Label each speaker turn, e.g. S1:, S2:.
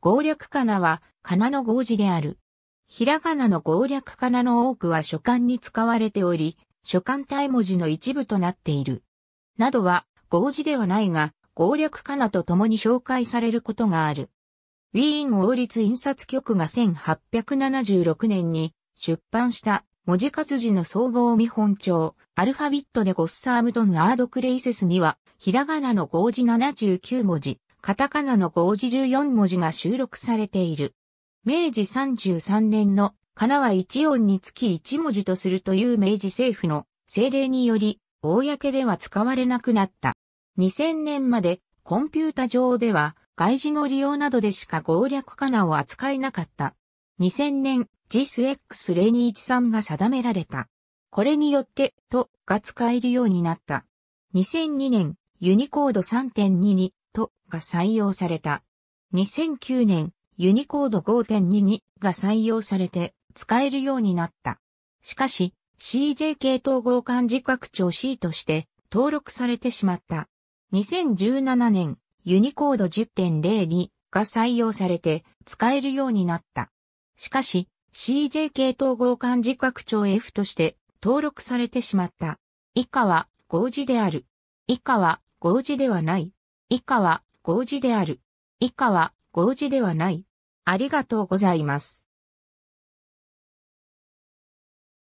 S1: 合略かなは、かなの合字である。ひらがなの合略かなの多くは書簡に使われており、書簡体文字の一部となっている。などは、合字ではないが、合略かなと共に紹介されることがある。ウィーン王立印刷局が1876年に出版した文字活字の総合見本帳、アルファビットでゴッサームドンアードクレイセスには、ひらがなの合字79文字、カタカナの5字14文字が収録されている。明治33年のかなは1音につき1文字とするという明治政府の政令により、公では使われなくなった。2000年までコンピュータ上では外字の利用などでしか攻略かなを扱えなかった。2000年、ジス x 0 2 1 3が定められた。これによって、とが使えるようになった。2002年、ユニコード3.2にトが採用された。2009年、ユニコード5.22が採用されて使えるようになった。しかし、CJK 統合漢字拡張 C として登録されてしまった。2017年、ユニコード10.02が採用されて使えるようになった。しかし、CJK 統合漢字拡張 F として登録されてしまった。以下は合字である。以下は合字ではない。以下は、合字である。以下は、合字では
S2: ない。ありがとうございます。